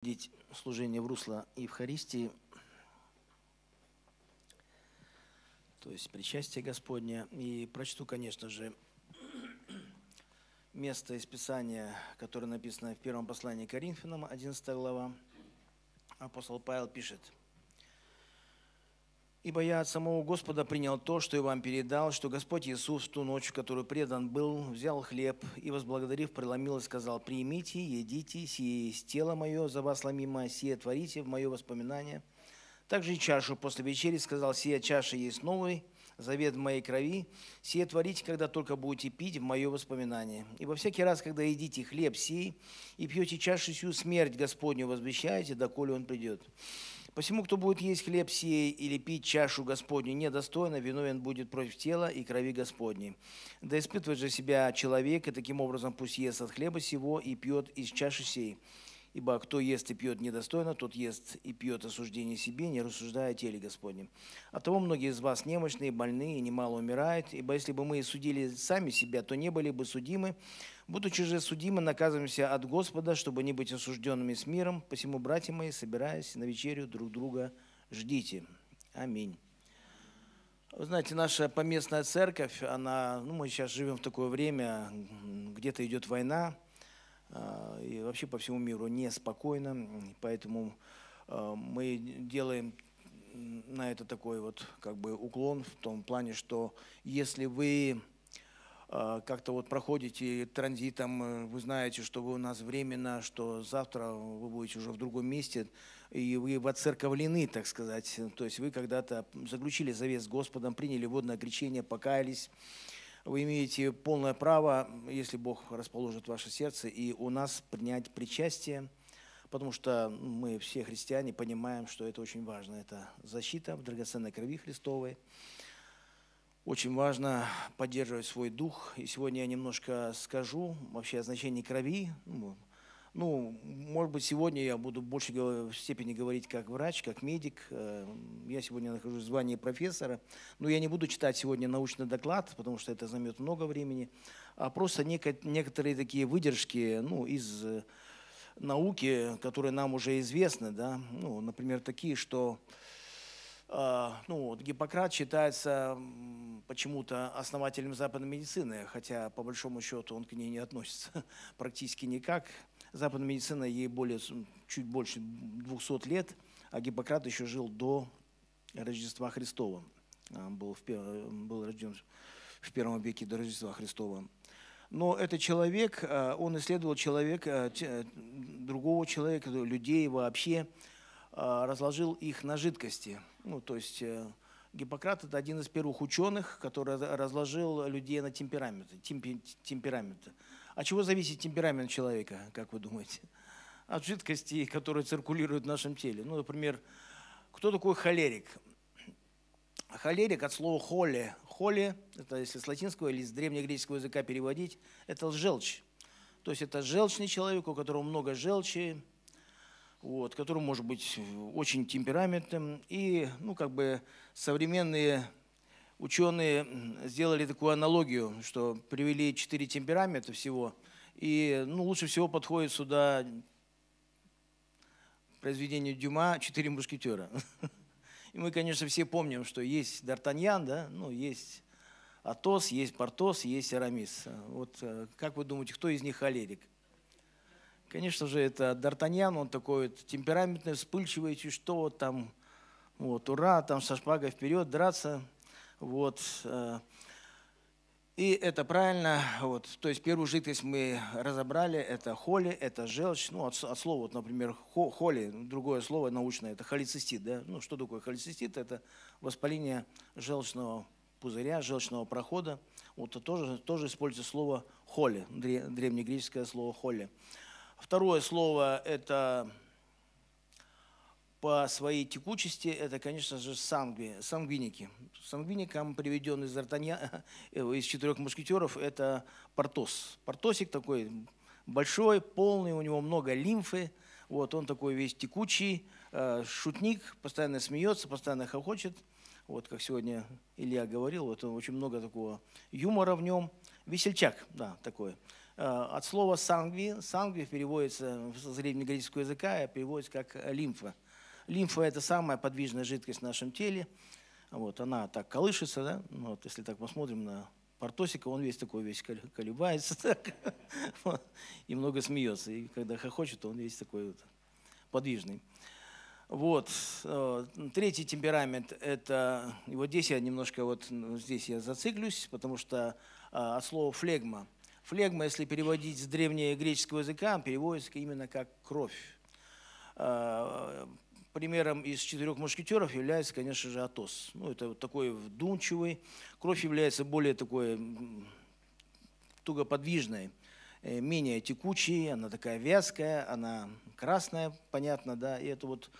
вводить служение в русло Евхаристии, то есть причастие Господня. И прочту, конечно же, место из Писания, которое написано в первом послании Коринфянам, 11 глава. Апостол Павел пишет – Ибо я от самого Господа принял то, что и вам передал, что Господь Иисус в ту ночь, в которую предан был, взял хлеб и, возблагодарив, преломил и сказал, «Примите, едите, сие есть тело мое, за вас ломимое, сие творите в мое воспоминание». Также и чашу после вечери сказал, «Сия чаша есть новый, завет в моей крови, сие творите, когда только будете пить в мое воспоминание. Ибо всякий раз, когда едите хлеб сей и пьете чашу сию, смерть Господню возвещаете, доколе он придет». Посему, кто будет есть хлеб сей или пить чашу Господню недостойно, виновен будет против тела и крови Господней. Да испытывает же себя человек, и таким образом пусть ест от хлеба сего и пьет из чаши сей. Ибо кто ест и пьет недостойно, тот ест и пьет осуждение себе, не рассуждая о теле Господнем. Оттого многие из вас немощные, больные, немало умирают. Ибо если бы мы судили сами себя, то не были бы судимы. Будучи же судимы, наказываемся от Господа, чтобы не быть осужденными с миром. Посему, братья мои, собираясь на вечерю друг друга, ждите. Аминь. Вы знаете, наша поместная церковь, она, ну, мы сейчас живем в такое время, где-то идет война, Э, и вообще по всему миру неспокойно, поэтому э, мы делаем на это такой вот как бы уклон в том плане, что если вы э, как-то вот проходите транзитом, вы знаете, что вы у нас временно, что завтра вы будете уже в другом месте, и вы воцерковлены, так сказать. То есть вы когда-то заключили завет с Господом, приняли водное крещение, покаялись, вы имеете полное право, если Бог расположит ваше сердце, и у нас принять причастие, потому что мы все христиане понимаем, что это очень важно. Это защита в драгоценной крови Христовой. Очень важно поддерживать свой дух. И сегодня я немножко скажу вообще о значении крови. Ну, ну, может быть, сегодня я буду больше в степени говорить как врач, как медик. Эм, я сегодня нахожусь в звании профессора, но я не буду читать сегодня научный доклад, потому что это займет много времени, а просто некоторые такие выдержки ну, из э, науки, которые нам уже известны. Да? Ну, например, такие, что э, ну, вот, Гиппократ считается почему-то основателем западной медицины, хотя по большому счету он к ней не относится практически никак западная медицина ей более, чуть больше 200 лет, а Гиппократ еще жил до Рождества Христова. Он а, был, в, э, был рожден в первом веке до Рождества Христова. Но этот человек, а, он исследовал человека, э, другого человека, людей вообще, а, разложил их на жидкости. Ну, то есть э, Гиппократ – это один из первых ученых, который разложил людей на темпераменты. Темпераменты. От а чего зависит темперамент человека, как вы думаете? От жидкости, которая циркулирует в нашем теле. Ну, например, кто такой холерик? Холерик от слова холе. Холе, это если с латинского или с древнегреческого языка переводить, это желчь. То есть это желчный человек, у которого много желчи, вот, который может быть очень темпераментным. И ну, как бы современные ученые сделали такую аналогию, что привели четыре темперамента всего, и ну, лучше всего подходит сюда произведение Дюма «Четыре мушкетера». И мы, конечно, все помним, что есть Д'Артаньян, да? ну, есть Атос, есть Портос, есть Арамис. Вот э, как вы думаете, кто из них холерик? Конечно же, это Д'Артаньян, он такой вот темпераментный, вспыльчивый, что там, вот, ура, там со шпагой вперед драться – вот. Э, и это правильно. Вот. То есть первую жидкость мы разобрали. Это холи, это желчь. Ну, от, от слова, вот, например, хо, холи, другое слово научное, это холецистит. Да? Ну, что такое холецистит? Это воспаление желчного пузыря, желчного прохода. Вот тоже, тоже используется слово холи, древнегреческое слово холи. Второе слово – это по своей текучести это, конечно же, сангви, сангвиники. Сангвиникам, приведен из, Артанья, э, из четырех мушкетеров, это портос. Портосик такой большой, полный, у него много лимфы. Вот, он такой весь текучий, э, шутник, постоянно смеется, постоянно хохочет. Вот, как сегодня Илья говорил, вот он очень много такого юмора в нем. Весельчак, да, такой э, от слова «сангви». «Сангви» переводится в древнегреческого языка, переводится как «лимфа». Лимфа – это самая подвижная жидкость в нашем теле. Вот, она так колышется, да? Ну, вот, если так посмотрим на Портосика, он весь такой весь колебается так, вот, и много смеется. И когда хохочет, он весь такой вот подвижный. Вот. Э, третий темперамент – это… И вот здесь я немножко вот ну, здесь я зациклюсь, потому что э, от слова «флегма». Флегма, если переводить с древнегреческого языка, переводится именно как «кровь». Э, примером из четырех мушкетеров является, конечно же, Атос. Ну, это вот такой вдумчивый. Кровь является более такой тугоподвижной, э, менее текучей, она такая вязкая, она красная, понятно, да, и это вот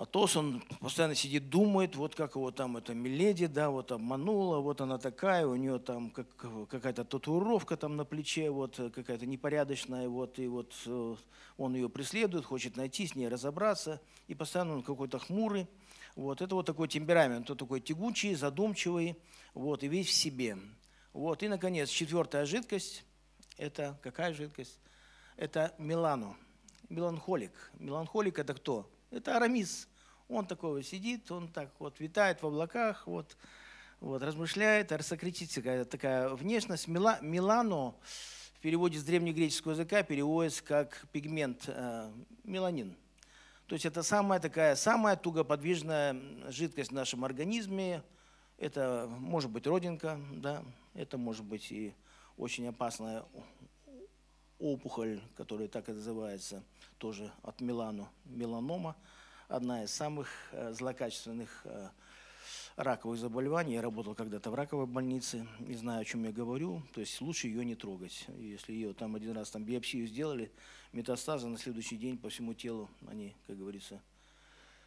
Атос, он постоянно сидит, думает, вот как его там эта Миледи, да, вот обманула, вот она такая, у нее там как, какая-то татуировка там на плече, вот э, какая-то непорядочная, вот, и вот э, он ее преследует, хочет найти, с ней разобраться, и постоянно он какой-то хмурый. Вот, это вот такой темперамент, он такой тягучий, задумчивый, вот, и весь в себе. Вот, и, наконец, четвертая жидкость, это какая жидкость? Это Милано, меланхолик. Меланхолик – это кто? Это Арамис. Он такой вот сидит, он так вот витает в облаках, вот, вот размышляет. Арсокритическая такая внешность. Мила, Милано в переводе с древнегреческого языка переводится как пигмент э, меланин. То есть это самая такая, самая тугоподвижная жидкость в нашем организме. Это может быть родинка, да, это может быть и очень опасная опухоль, которая так и называется, тоже от мелану, меланома одна из самых э, злокачественных э, раковых заболеваний. Я работал когда-то в раковой больнице, не знаю, о чем я говорю. То есть лучше ее не трогать. Если ее там один раз там биопсию сделали, метастазы на следующий день по всему телу, они, как говорится,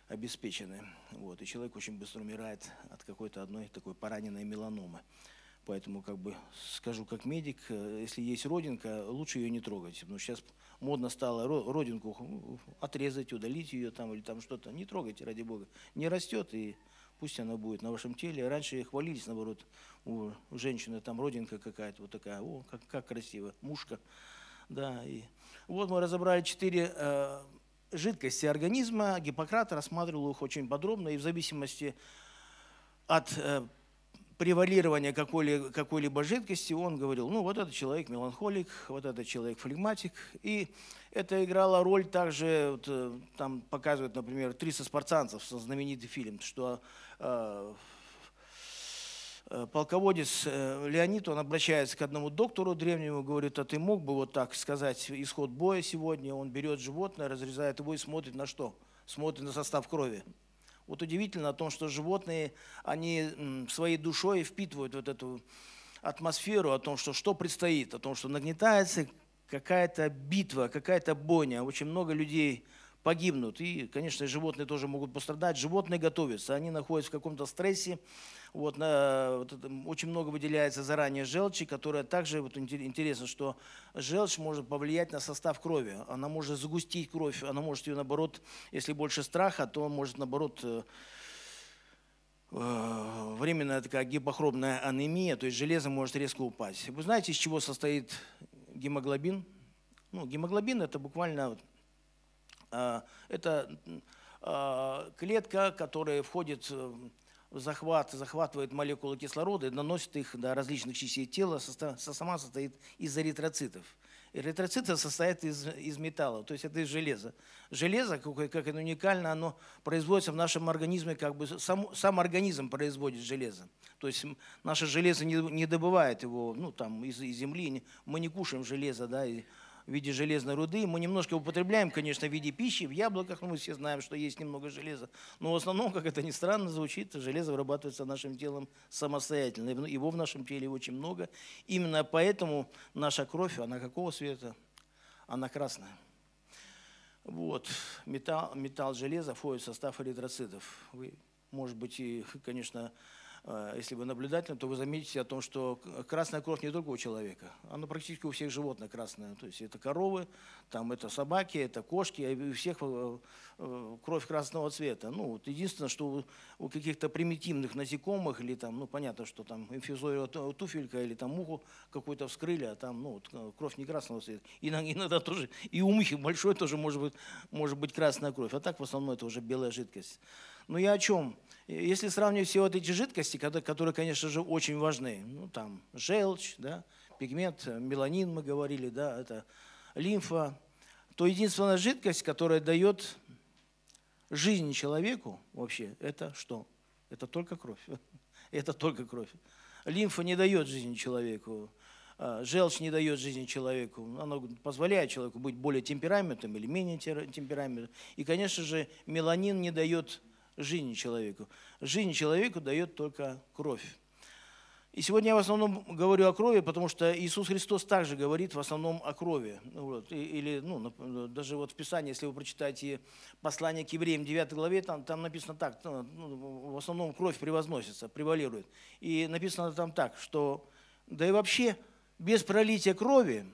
обеспечены. Вот. И человек очень быстро умирает от какой-то одной такой пораненной меланомы. Поэтому как бы скажу как медик, э, если есть родинка, лучше ее не трогать. Потому сейчас модно стало родинку отрезать, удалить ее там или там что-то. Не трогайте, ради бога. Не растет и пусть она будет на вашем теле. Раньше хвалились, наоборот, у женщины там родинка какая-то вот такая, о, как, как красиво, мушка. Да, и вот мы разобрали четыре э, жидкости организма. Гиппократ рассматривал их очень подробно и в зависимости от э, превалирования какой-либо какой жидкости, он говорил, ну вот этот человек меланхолик, вот этот человек флегматик. И это играло роль также, вот, э, там показывают, например, 300 спартанцев, знаменитый фильм, что э, э, полководец Леонид, он обращается к одному доктору древнему, говорит, а ты мог бы вот так сказать исход боя сегодня? Он берет животное, разрезает его и смотрит на что? Смотрит на состав крови. Вот удивительно о том, что животные, они своей душой впитывают вот эту атмосферу о том, что что предстоит, о том, что нагнетается какая-то битва, какая-то бойня. Очень много людей погибнут. И, конечно, животные тоже могут пострадать. Животные готовятся, они находятся в каком-то стрессе. Вот, на, вот это, очень много выделяется заранее желчи, которая также вот, интересно, что желчь может повлиять на состав крови. Она может загустить кровь, она может ее, наоборот, если больше страха, то может, наоборот, э, э, временная такая гипохромная анемия, то есть железо может резко упасть. Вы знаете, из чего состоит гемоглобин? Ну, гемоглобин – это буквально Э, это э, клетка, которая входит э, в захват, захватывает молекулы кислорода и наносит их до различных частей тела, сама состоит из эритроцитов. Эритроциты состоят из, из металла, то есть это из железа. Железо, как, как оно уникально, оно производится в нашем организме, как бы сам, сам организм производит железо. То есть наше железо не, не добывает его ну, там, из, из земли, мы не кушаем железо, да, и в виде железной руды. Мы немножко употребляем, конечно, в виде пищи, в яблоках, но ну, мы все знаем, что есть немного железа. Но в основном, как это ни странно звучит, железо вырабатывается нашим телом самостоятельно. Его в нашем теле очень много. Именно поэтому наша кровь, она какого цвета? Она красная. Вот, металл, металл железа входит в состав эритроцитов. Вы, может быть, и, конечно, Э, если вы наблюдательны, то вы заметите о том, что красная кровь не только у человека, она практически у всех животных красная. То есть это коровы, там это собаки, это кошки, а и у всех э, э, кровь красного цвета. Ну, вот единственное, что у каких-то примитивных насекомых или там, ну понятно, что там инфизория туфелька или там муху какую-то вскрыли, а там ну, вот, кровь не красного цвета. Иногда, иногда тоже, и у мухи большой тоже может быть, может быть красная кровь, а так в основном это уже белая жидкость. Но я о чем? Если сравнивать все вот эти жидкости, которые, конечно же, очень важны, ну там желчь, да, пигмент, меланин, мы говорили, да, это лимфа, то единственная жидкость, которая дает жизнь человеку вообще, это что? Это только кровь. Это только кровь. Лимфа не дает жизни человеку. А, желчь не дает жизни человеку. Она позволяет человеку быть более темпераментным или менее темпераментным. И, конечно же, меланин не дает жизни человеку. Жизнь человеку дает только кровь. И сегодня я в основном говорю о крови, потому что Иисус Христос также говорит в основном о крови. Ну вот. Или ну, даже вот в Писании, если вы прочитаете послание к евреям 9 главе, там, там написано так, ну, ну, в основном кровь превозносится, превалирует. И написано там так, что да и вообще без пролития крови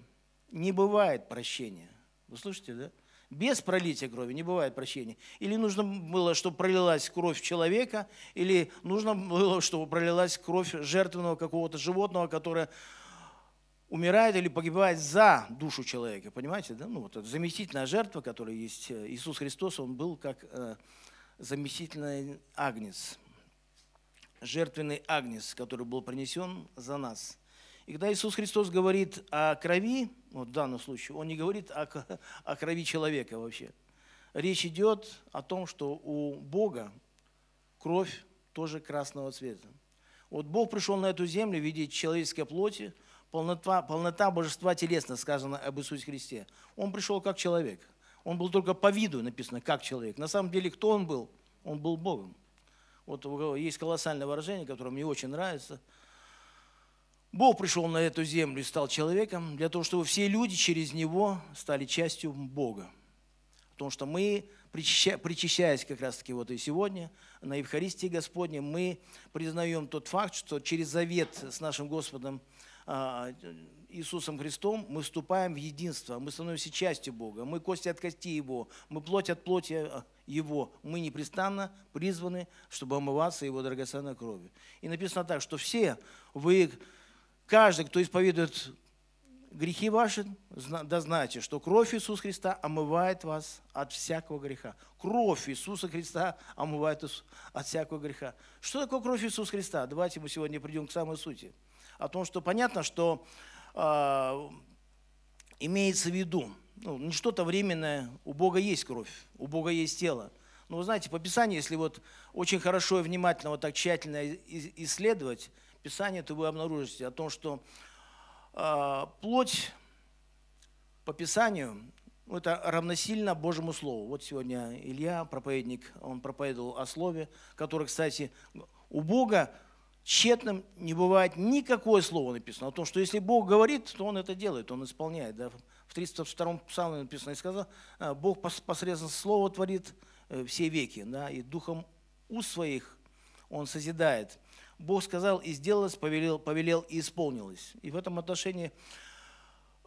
не бывает прощения. Вы слышите, да? Без пролития крови не бывает прощения. Или нужно было, чтобы пролилась кровь человека, или нужно было, чтобы пролилась кровь жертвенного какого-то животного, которое умирает или погибает за душу человека. Понимаете, да? Ну, вот эта заместительная жертва, которая есть э, Иисус Христос, Он был как э, заместительный агнец, жертвенный агнец, который был принесен за нас – и когда Иисус Христос говорит о крови, вот в данном случае, Он не говорит о, о крови человека вообще. Речь идет о том, что у Бога кровь тоже красного цвета. Вот Бог пришел на эту землю в виде человеческой плоти, полнота, полнота божества телесно сказано об Иисусе Христе. Он пришел как человек. Он был только по виду написано, как человек. На самом деле, кто он был? Он был Богом. Вот есть колоссальное выражение, которое мне очень нравится – Бог пришел на эту землю и стал человеком для того, чтобы все люди через него стали частью Бога. Потому что мы, причащаясь как раз-таки вот и сегодня, на Евхаристии Господне, мы признаем тот факт, что через завет с нашим Господом а, Иисусом Христом мы вступаем в единство, мы становимся частью Бога, мы кости от кости Его, мы плоть от плоти а, Его, мы непрестанно призваны, чтобы омываться Его драгоценной кровью. И написано так, что все вы каждый, кто исповедует грехи ваши, да знайте, что кровь Иисуса Христа омывает вас от всякого греха. Кровь Иисуса Христа омывает от всякого греха. Что такое кровь Иисуса Христа? Давайте мы сегодня придем к самой сути. О том, что понятно, что э, имеется в виду, ну, не что-то временное, у Бога есть кровь, у Бога есть тело. Но вы знаете, по Писанию, если вот очень хорошо и внимательно, вот так тщательно исследовать, Писания, то вы обнаружите о том, что э, плоть по Писанию ну, это равносильно Божьему Слову. Вот сегодня Илья, проповедник, он проповедовал о Слове, которое, кстати, у Бога тщетным не бывает никакое слово написано. О том, что если Бог говорит, то Он это делает, Он исполняет. Да? В 32-м псалме написано, и сказал, э, Бог посредством слова творит э, все веки, да? и духом у своих Он созидает. Бог сказал и сделалось, повелел, повелел и исполнилось. И в этом отношении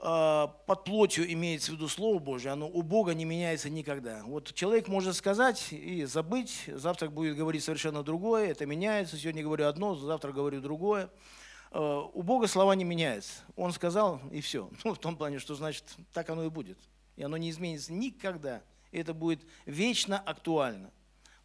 э, под плотью имеется в виду Слово Божье, оно у Бога не меняется никогда. Вот человек может сказать и забыть, завтра будет говорить совершенно другое, это меняется, сегодня говорю одно, завтра говорю другое. А, у Бога слова не меняются. Он сказал, и все. Ну, в том плане, что значит, так оно и будет. И оно не изменится никогда. И это будет вечно актуально.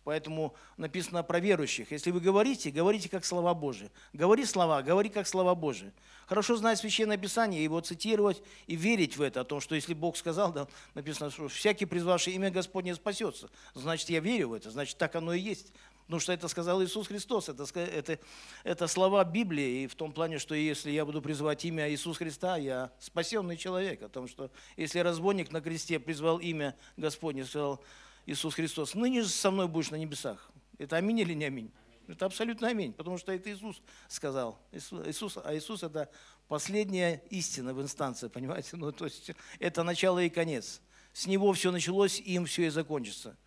Поэтому написано про верующих. Если вы говорите, говорите как слова Божие. Говори слова, говори как слова Божие. Хорошо знать Священное Писание, его цитировать и верить в это, о том, что если Бог сказал, да, написано, что всякий призвавший имя Господне спасется. Значит, я верю в это, значит, так оно и есть. Потому что это сказал Иисус Христос, это, это, это слова Библии, и в том плане, что если я буду призывать имя Иисуса Христа, я спасенный человек. О том, что если разбойник на кресте призвал имя Господне, сказал, Иисус Христос, ныне же со мной будешь на небесах. Это аминь или не аминь? Это абсолютно аминь, потому что это Иисус сказал. Иисус, а Иисус – это последняя истина в инстанции, понимаете? Ну, то есть это начало и конец. С Него все началось, им все и закончится.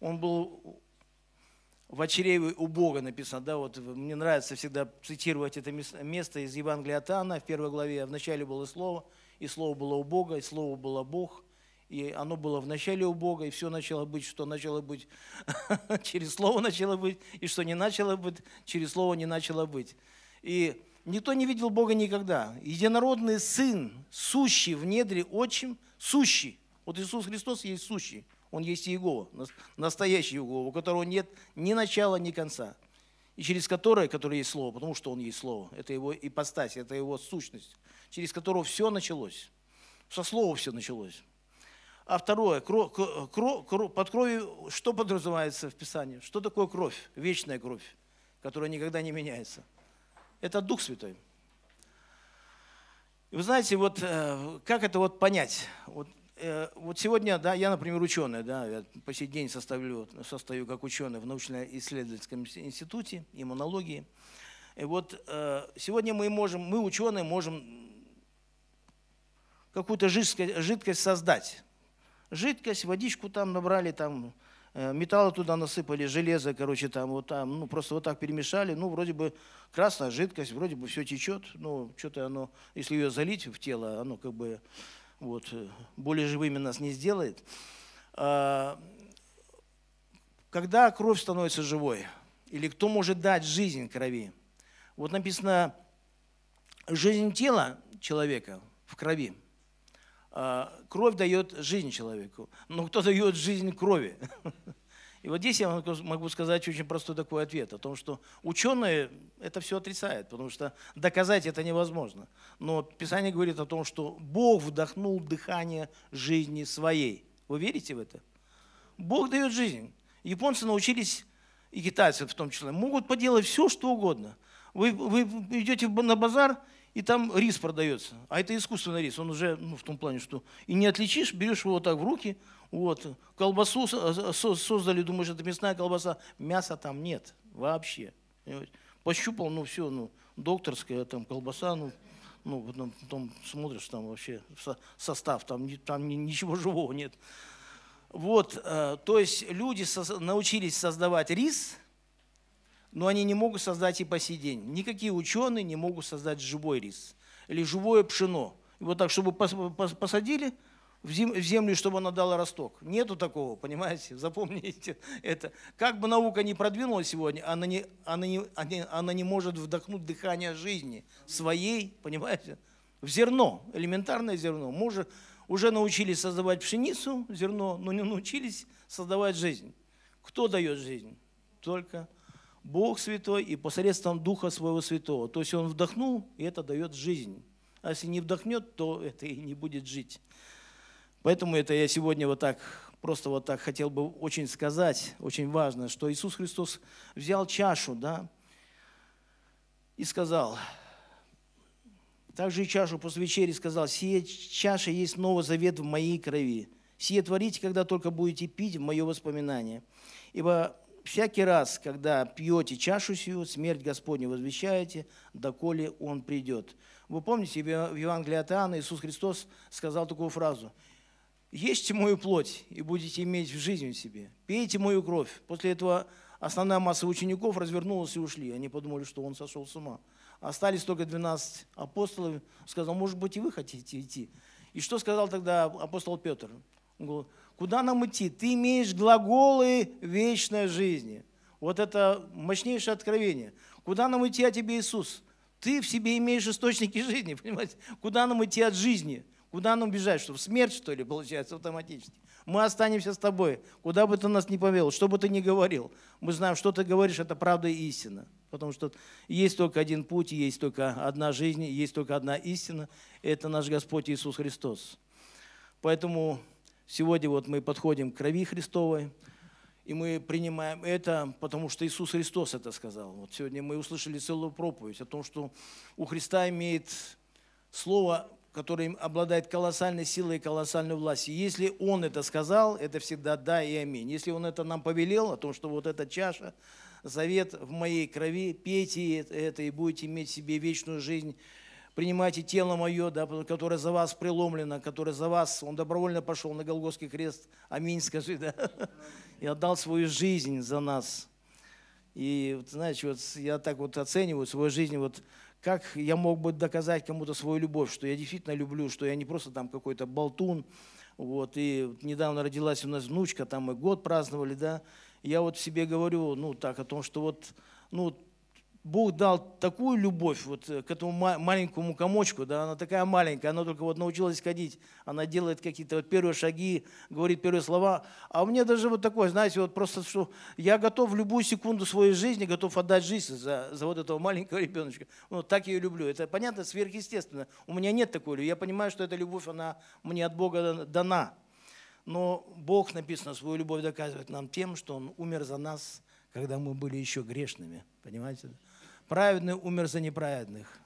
Он был в очреве у Бога написано, да, вот мне нравится всегда цитировать это место из Евангелия от Анна, в первой главе, вначале было Слово, и Слово было у Бога, и Слово было Бог – и оно было в начале у Бога, и все начало быть, что начало быть, через Слово начало быть, и что не начало быть, через Слово не начало быть. И никто не видел Бога никогда. Единородный Сын, сущий в недре отчим, сущий. Вот Иисус Христос есть сущий, Он есть Иегова, настоящий Иегова, у которого нет ни начала, ни конца. И через которое, которое есть Слово, потому что Он есть Слово, это Его ипостась, это Его сущность, через которого все началось. Со Слова все началось. А второе, кровь, кровь, кровь, под кровью что подразумевается в Писании? Что такое кровь? Вечная кровь, которая никогда не меняется. Это Дух Святой. И вы знаете, вот э, как это вот понять? Вот, э, вот сегодня, да, я, например, ученый, да, я по сей день составлю, состою как ученый в научно-исследовательском институте иммунологии. И вот э, сегодня мы можем, мы ученые можем какую-то жидкость, жидкость создать жидкость, водичку там набрали, там э, металла туда насыпали, железо, короче, там вот там, ну просто вот так перемешали, ну вроде бы красная жидкость, вроде бы все течет, но что-то оно, если ее залить в тело, оно как бы вот э, более живыми нас не сделает. А, когда кровь становится живой, или кто может дать жизнь крови? Вот написано, жизнь тела человека в крови – Э, кровь дает жизнь человеку, но кто дает жизнь крови? И вот здесь я могу сказать очень простой такой ответ о том, что ученые это все отрицают, потому что доказать это невозможно. Но Писание говорит о том, что Бог вдохнул дыхание жизни своей. Вы верите в это? Бог дает жизнь. Японцы научились, и китайцы в том числе, могут поделать все, что угодно. Вы, вы идете на базар, и там рис продается. А это искусственный рис, он уже ну, в том плане, что и не отличишь, берешь его вот так в руки, вот, колбасу создали, думаешь, это мясная колбаса, мяса там нет вообще. Понимаете? Пощупал, ну все, ну, докторская там колбаса, ну, ну потом смотришь, там вообще состав, там, там ничего живого нет. Вот, э, то есть люди научились создавать рис – но они не могут создать и по сей день. Никакие ученые не могут создать живой рис или живое пшено. Его вот так, чтобы посадили в землю, чтобы она дала росток. Нету такого, понимаете? Запомните это. Как бы наука ни продвинулась сегодня, она не, она не, она не может вдохнуть дыхание жизни своей, понимаете? В зерно, элементарное зерно. Мы уже, уже научились создавать пшеницу, зерно, но не научились создавать жизнь. Кто дает жизнь? Только Бог Святой и посредством Духа Своего Святого. То есть Он вдохнул, и это дает жизнь. А если не вдохнет, то это и не будет жить. Поэтому это я сегодня вот так, просто вот так хотел бы очень сказать, очень важно, что Иисус Христос взял чашу, да, и сказал, также и чашу после вечери сказал, «Сие чаша есть новый завет в моей крови. Сие творите, когда только будете пить в мое воспоминание. Ибо всякий раз, когда пьете чашу сию, смерть Господню возвещаете, доколе Он придет». Вы помните, в Евангелии от Иоанна Иисус Христос сказал такую фразу «Ешьте мою плоть, и будете иметь в жизни в себе. Пейте мою кровь». После этого основная масса учеников развернулась и ушли. Они подумали, что он сошел с ума. Остались только 12 апостолов. Сказал, может быть, и вы хотите идти. И что сказал тогда апостол Петр? Он говорил, Куда нам идти? Ты имеешь глаголы вечной жизни. Вот это мощнейшее откровение. Куда нам идти от тебе, Иисус? Ты в себе имеешь источники жизни, понимаете? Куда нам идти от жизни? Куда нам бежать? Что, в смерть, что ли, получается, автоматически? Мы останемся с тобой, куда бы ты нас ни повел, что бы ты ни говорил. Мы знаем, что ты говоришь, это правда и истина. Потому что есть только один путь, есть только одна жизнь, есть только одна истина. Это наш Господь Иисус Христос. Поэтому Сегодня вот мы подходим к крови Христовой, и мы принимаем это, потому что Иисус Христос это сказал. Вот сегодня мы услышали целую проповедь о том, что у Христа имеет слово, которое обладает колоссальной силой и колоссальной властью. Если Он это сказал, это всегда да и аминь. Если Он это нам повелел, о том, что вот эта чаша, завет в моей крови, пейте это и будете иметь себе вечную жизнь, принимайте тело мое, да, которое за вас преломлено, которое за вас, он добровольно пошел на Голгофский крест, аминь, скажи, да, и отдал свою жизнь за нас. И, знаете, вот я так вот оцениваю свою жизнь, вот как я мог бы доказать кому-то свою любовь, что я действительно люблю, что я не просто там какой-то болтун, вот, и недавно родилась у нас внучка, там мы год праздновали, да, я вот себе говорю, ну, так, о том, что вот, ну, Бог дал такую любовь вот э, к этому маленькому комочку, да, она такая маленькая, она только вот научилась ходить, она делает какие-то вот первые шаги, говорит первые слова. А у меня даже вот такое, знаете, вот просто, что я готов в любую секунду своей жизни, готов отдать жизнь за, за вот этого маленького ребеночка. Ну, так я ее люблю. Это, понятно, сверхъестественно. У меня нет такой любви. Я понимаю, что эта любовь, она мне от Бога дана. Но Бог, написано, свою любовь доказывает нам тем, что Он умер за нас, когда мы были еще грешными. Понимаете? Праведный умер за неправедных.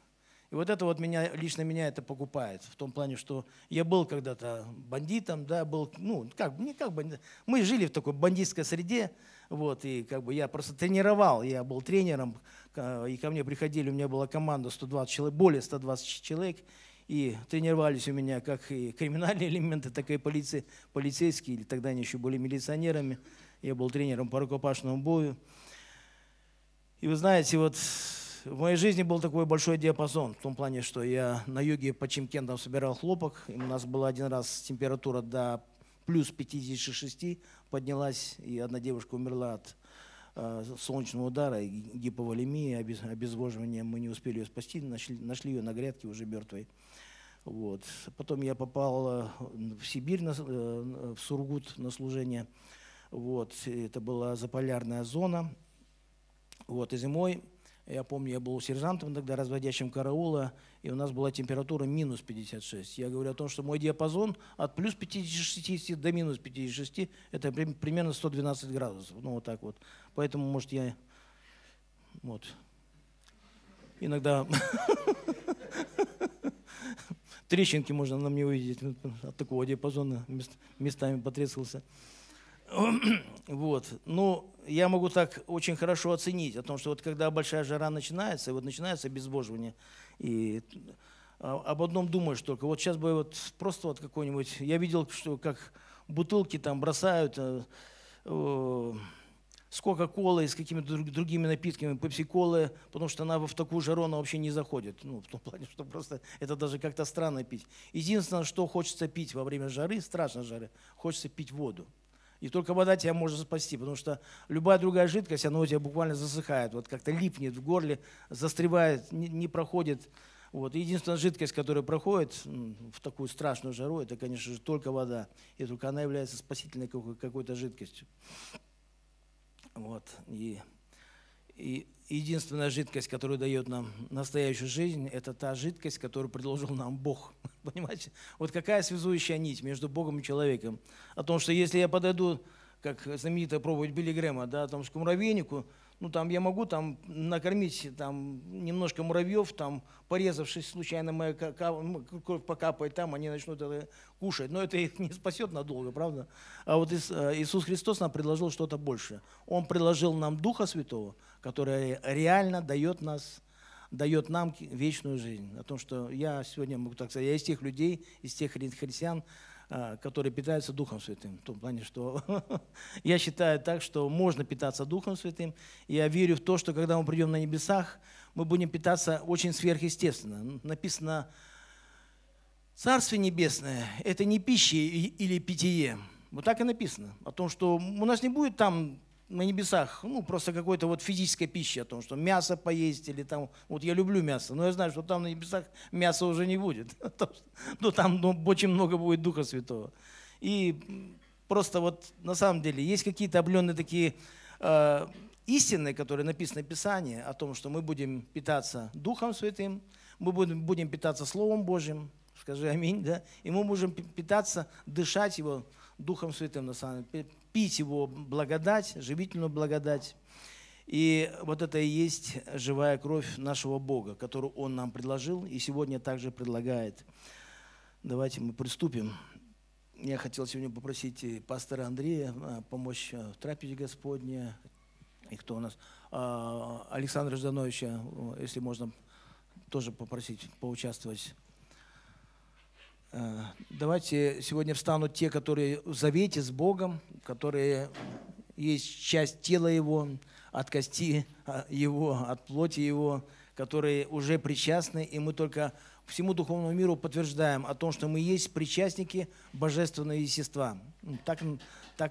И вот это вот меня, лично меня это покупает. В том плане, что я был когда-то бандитом, да, был, ну, как, не как бандит. Мы жили в такой бандитской среде, вот, и как бы я просто тренировал, я был тренером, и ко мне приходили, у меня была команда 120 человек, более 120 человек, и тренировались у меня как и криминальные элементы, так и полиции, полицейские, или тогда они еще были милиционерами. Я был тренером по рукопашному бою. И вы знаете, вот в моей жизни был такой большой диапазон, в том плане, что я на юге по Чемкентам собирал хлопок, и у нас была один раз температура до плюс 56 поднялась, и одна девушка умерла от э, солнечного удара, гиповолемии, обезвоживания. Мы не успели ее спасти, нашли, нашли ее на грядке уже мертвой. Вот. Потом я попал э, в Сибирь, на, э, в Сургут на служение. Вот. Это была заполярная зона. Вот, и зимой, я помню, я был сержантом тогда, разводящим караула, и у нас была температура минус 56. Я говорю о том, что мой диапазон от плюс 56 до минус 56, это примерно 112 градусов. Ну, вот так вот. Поэтому, может, я вот, иногда трещинки можно на мне увидеть ну, от такого диапазона местами потрескался. вот. Ну, я могу так очень хорошо оценить, о том, что вот когда большая жара начинается, и вот начинается обезвоживание, и а, об одном думаешь только. Вот сейчас бы вот просто вот какой-нибудь... Я видел, что как бутылки там бросают э, э, с кока с какими-то другими напитками, пепси-колы, потому что она в такую жару она вообще не заходит. Ну, в том плане, что просто это даже как-то странно пить. Единственное, что хочется пить во время жары, страшной жары, хочется пить воду. И только вода тебя может спасти, потому что любая другая жидкость, она у тебя буквально засыхает, вот как-то липнет в горле, застревает, не, не проходит. Вот. Единственная жидкость, которая проходит в такую страшную жару, это, конечно же, только вода. И только она является спасительной какой-то жидкостью. Вот. И, и единственная жидкость, которую дает нам настоящую жизнь, это та жидкость, которую предложил нам Бог. Понимаете? Вот какая связующая нить между Богом и человеком? О том, что если я подойду, как знаменито пробовать Билли Грэма, да, там к муравейнику, ну там я могу там накормить там немножко муравьев, там порезавшись случайно моя кровь покапает там, они начнут это кушать. Но это их не спасет надолго, правда? А вот э, Иисус Христос нам предложил что-то большее. Он предложил нам Духа Святого – которая реально дает, нас, дает нам вечную жизнь. О том, что я сегодня могу так сказать, я из тех людей, из тех христиан, а, которые питаются Духом Святым. В том плане, что я считаю так, что можно питаться Духом Святым. Я верю в то, что когда мы придем на небесах, мы будем питаться очень сверхъестественно. Написано, Царствие Небесное – это не пища или питье. Вот так и написано. О том, что у нас не будет там на небесах, ну, просто какой-то вот физической пищи о том, что мясо поесть или там, вот я люблю мясо, но я знаю, что там на небесах мяса уже не будет, но ну, там ну, очень много будет Духа Святого. И просто вот на самом деле есть какие-то обленные такие э, истины, которые написаны в Писании, о том, что мы будем питаться Духом Святым, мы будем, будем питаться Словом Божьим, скажи аминь, да, и мы можем питаться, дышать его Духом Святым, на самом деле. Пить Его благодать, живительную благодать. И вот это и есть живая кровь нашего Бога, которую Он нам предложил и сегодня также предлагает. Давайте мы приступим. Я хотел сегодня попросить пастора Андрея а, помочь а, в трапезе Господне. И кто у нас? А, Александра Ждановича, если можно, тоже попросить поучаствовать Э, давайте сегодня встанут те, которые в завете с Богом, которые есть часть тела Его, от кости а, Его, от плоти Его, которые уже причастны, и мы только всему духовному миру подтверждаем о том, что мы есть причастники божественного естества. Так, так